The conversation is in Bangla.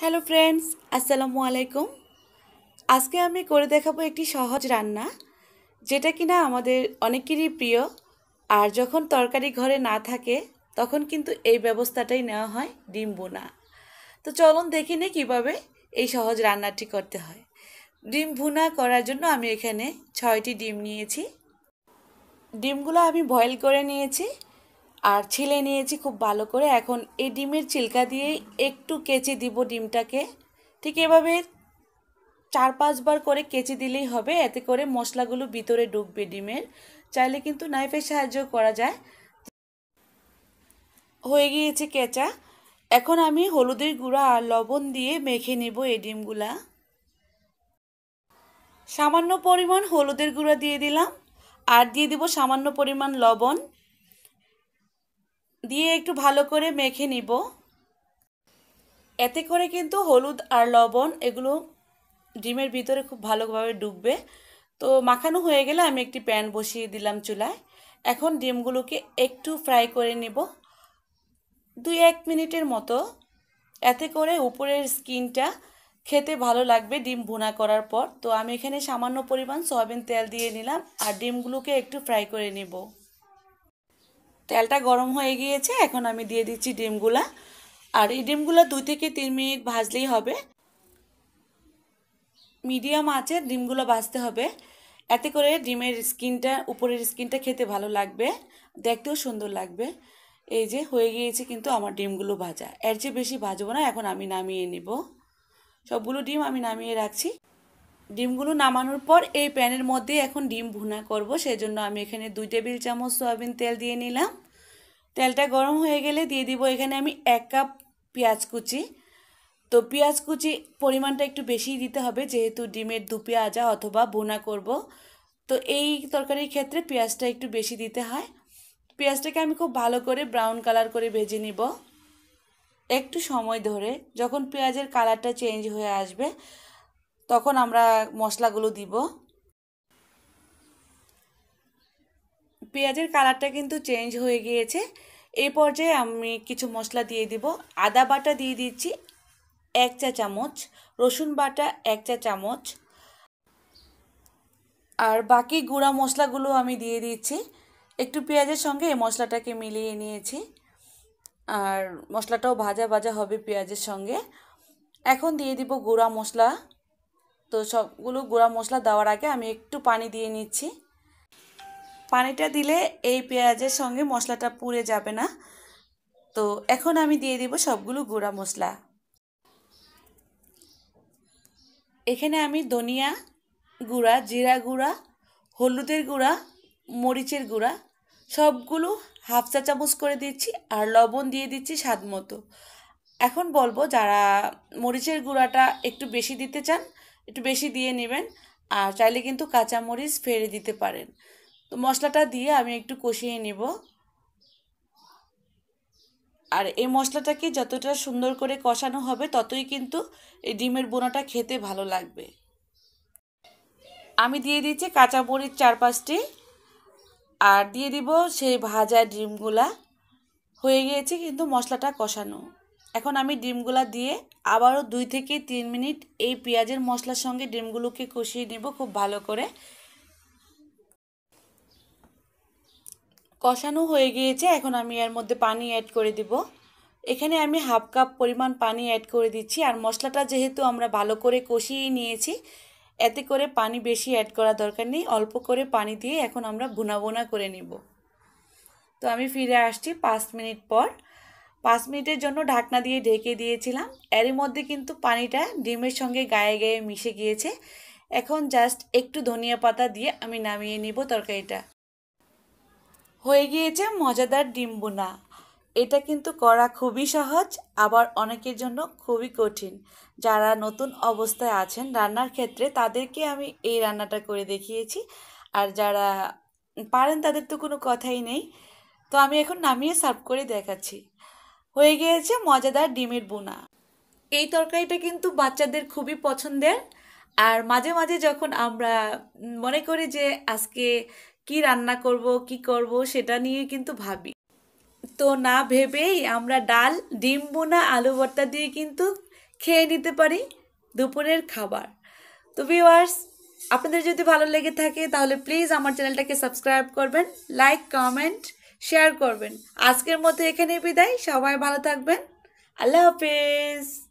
হ্যালো ফ্রেন্ডস আসসালামু আলাইকুম আজকে আমি করে দেখাবো একটি সহজ রান্না যেটা কিনা আমাদের অনেকেরই প্রিয় আর যখন তরকারি ঘরে না থাকে তখন কিন্তু এই ব্যবস্থাটাই নেওয়া হয় ডিম বোনা তো চলুন দেখি নে কীভাবে এই সহজ রান্নাটি করতে হয় ডিম ভুনা করার জন্য আমি এখানে ছয়টি ডিম নিয়েছি ডিমগুলো আমি বয়েল করে নিয়েছি আর ছিলে নিয়েছি খুব ভালো করে এখন এই ডিমের চিলকা দিয়ে একটু কেচে দিব ডিমটাকে ঠিক এভাবে চার পাঁচবার করে কেচে দিলেই হবে এতে করে মশলাগুলো ভিতরে ডুববে ডিমের চাইলে কিন্তু নাইফের সাহায্য করা যায় হয়ে গিয়েছে কেঁচা এখন আমি হলুদের গুঁড়া আর লবণ দিয়ে মেখে নেব এই ডিমগুলা সামান্য পরিমাণ হলুদের গুঁড়া দিয়ে দিলাম আর দিয়ে দিব সামান্য পরিমাণ লবণ দিয়ে একটু ভালো করে মেখে নিব এতে করে কিন্তু হলুদ আর লবণ এগুলো ডিমের ভিতরে খুব ভালোভাবে ডুববে তো মাখানো হয়ে গেলে আমি একটি প্যান বসিয়ে দিলাম চুলায় এখন ডিমগুলোকে একটু ফ্রাই করে নেব দুই এক মিনিটের মতো এতে করে উপরের স্কিনটা খেতে ভালো লাগবে ডিম ভুনা করার পর তো আমি এখানে সামান্য পরিমাণ সয়াবিন তেল দিয়ে নিলাম আর ডিমগুলোকে একটু ফ্রাই করে নেব তেলটা গরম হয়ে গিয়েছে এখন আমি দিয়ে দিচ্ছি ডিমগুলা আর এই ডিমগুলো দুই থেকে তিন মিনিট ভাজলেই হবে মিডিয়াম আছে ডিমগুলো ভাজতে হবে এতে করে ডিমের স্কিনটা উপরের স্কিনটা খেতে ভালো লাগবে দেখতেও সুন্দর লাগবে এই যে হয়ে গিয়েছে কিন্তু আমার ডিমগুলো ভাজা এর চেয়ে বেশি ভাজবো না এখন আমি নামিয়ে নিব সবগুলো ডিম আমি নামিয়ে রাখছি ডিমগুলো নামানোর পর এই প্যানের মধ্যে এখন ডিম ভুনা করব সেজন্য আমি এখানে দুই টেবিল চামচ সয়াবিন তেল দিয়ে নিলাম তেলটা গরম হয়ে গেলে দিয়ে দিব এখানে আমি এক কাপ পেঁয়াজ কুচি তো পেঁয়াজ কুচি পরিমাণটা একটু বেশি দিতে হবে যেহেতু ডিমের দু পেঁয়াজা অথবা বোনা করব তো এই তরকারির ক্ষেত্রে পেঁয়াজটা একটু বেশি দিতে হয় পেঁয়াজটাকে আমি খুব ভালো করে ব্রাউন কালার করে ভেজে নিব একটু সময় ধরে যখন পেঁয়াজের কালারটা চেঞ্জ হয়ে আসবে তখন আমরা মশলাগুলো দিব পেঁয়াজের কালারটা কিন্তু চেঞ্জ হয়ে গিয়েছে এই পর্যায়ে আমি কিছু মশলা দিয়ে দিব আদা বাটা দিয়ে দিচ্ছি এক চা চামচ রসুন বাটা এক চা চামচ আর বাকি গুঁড়া মশলাগুলো আমি দিয়ে দিচ্ছি একটু পেঁয়াজের সঙ্গে এই মশলাটাকে মিলিয়ে নিয়েছি আর মশলাটাও ভাজা ভাজা হবে পেঁয়াজের সঙ্গে এখন দিয়ে দিব গুঁড়া মশলা তো সবগুলো গুঁড়া মশলা দেওয়ার আগে আমি একটু পানি দিয়ে নিচ্ছি পানিটা দিলে এই পেঁয়াজের সঙ্গে মশলাটা পুড়ে যাবে না তো এখন আমি দিয়ে দিব সবগুলো গুঁড়া মশলা এখানে আমি ধনিয়া গুঁড়া জিরা গুঁড়া হলুদের গুঁড়া মরিচের গুঁড়া সবগুলো হাফ চা চামচ করে দিচ্ছি আর লবণ দিয়ে দিচ্ছি স্বাদ মতো এখন বলবো যারা মরিচের গুঁড়াটা একটু বেশি দিতে চান একটু বেশি দিয়ে নেবেন আর চাইলে কিন্তু কাঁচামরিচ ফেলে দিতে পারেন তো মশলাটা দিয়ে আমি একটু কষিয়ে নেব আর এই মশলাটাকে যতটা সুন্দর করে কষানো হবে ততই কিন্তু এই ডিমের বোনাটা খেতে ভালো লাগবে আমি দিয়ে দিচ্ছি কাঁচামরিচ চার পাঁচটি আর দিয়ে দিব সেই ভাজা ডিমগুলা হয়ে গিয়েছে কিন্তু মশলাটা কষানো এখন আমি ডিমগুলা দিয়ে আবারও দুই থেকে তিন মিনিট এই পেঁয়াজের মশলার সঙ্গে ডিমগুলোকে কষিয়ে নেব খুব ভালো করে কষানো হয়ে গিয়েছে এখন আমি এর মধ্যে পানি অ্যাড করে দিব এখানে আমি হাফ কাপ পরিমাণ পানি অ্যাড করে দিচ্ছি আর মশলাটা যেহেতু আমরা ভালো করে কষিয়েই নিয়েছি এতে করে পানি বেশি অ্যাড করা দরকার নেই অল্প করে পানি দিয়ে এখন আমরা ভুনা বোনা করে নেব তো আমি ফিরে আসছি পাঁচ মিনিট পর পাঁচ মিনিটের জন্য ঢাকনা দিয়ে ঢেকে দিয়েছিলাম এরই মধ্যে কিন্তু পানিটা ডিমের সঙ্গে গায়ে গায়ে মিশে গিয়েছে এখন জাস্ট একটু ধনিয়া পাতা দিয়ে আমি নামিয়ে নিব তরকারিটা হয়ে গিয়েছে মজাদার ডিম বোনা এটা কিন্তু করা খুবই সহজ আবার অনেকের জন্য খুবই কঠিন যারা নতুন অবস্থায় আছেন রান্নার ক্ষেত্রে তাদেরকে আমি এই রান্নাটা করে দেখিয়েছি আর যারা পারেন তাদের তো কোনো কথাই নেই তো আমি এখন নামিয়ে সার্ভ করে দেখাচ্ছি হয়ে গিয়েছে মজাদার ডিমের বোনা এই তরকারিটা কিন্তু বাচ্চাদের খুবই পছন্দের আর মাঝে মাঝে যখন আমরা মনে করি যে আজকে কি রান্না করব কি করব সেটা নিয়ে কিন্তু ভাবি তো না ভেবেই আমরা ডাল ডিম বোনা আলু ভর্তা দিয়ে কিন্তু খেয়ে নিতে পারি দুপুরের খাবার তো ভিওয়ার্স আপনাদের যদি ভালো লেগে থাকে তাহলে প্লিজ আমার চ্যানেলটাকে সাবস্ক্রাইব করবেন লাইক কমেন্ট শেয়ার করবেন আজকের মতো এখানে বিদায় সবাই ভালো থাকবেন আল্লাহ হাফেজ